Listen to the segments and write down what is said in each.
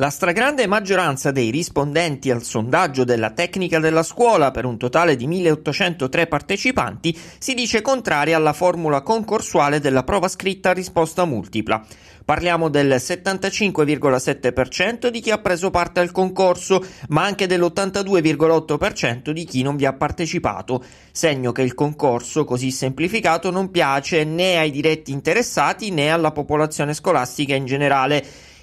La stragrande maggioranza dei rispondenti al sondaggio della tecnica della scuola, per un totale di 1803 partecipanti, si dice contraria alla formula concorsuale della prova scritta a risposta multipla. Parliamo del 75,7% di chi ha preso parte al concorso, ma anche dell'82,8% di chi non vi ha partecipato, segno che il concorso così semplificato non piace né ai diretti interessati né alla popolazione scolastica in generale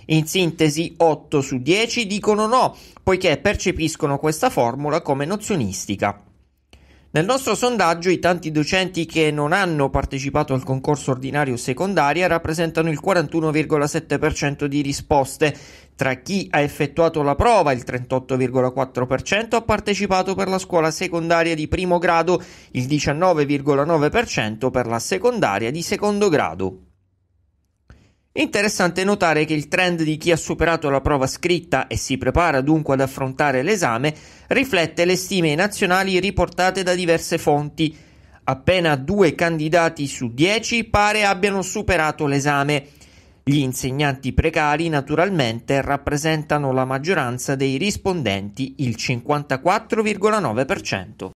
in sintesi, 8 su 10 dicono no, poiché percepiscono questa formula come nozionistica. Nel nostro sondaggio i tanti docenti che non hanno partecipato al concorso ordinario secondaria rappresentano il 41,7% di risposte, tra chi ha effettuato la prova il 38,4% ha partecipato per la scuola secondaria di primo grado, il 19,9% per la secondaria di secondo grado interessante notare che il trend di chi ha superato la prova scritta e si prepara dunque ad affrontare l'esame riflette le stime nazionali riportate da diverse fonti. Appena due candidati su dieci pare abbiano superato l'esame. Gli insegnanti precari naturalmente rappresentano la maggioranza dei rispondenti, il 54,9%.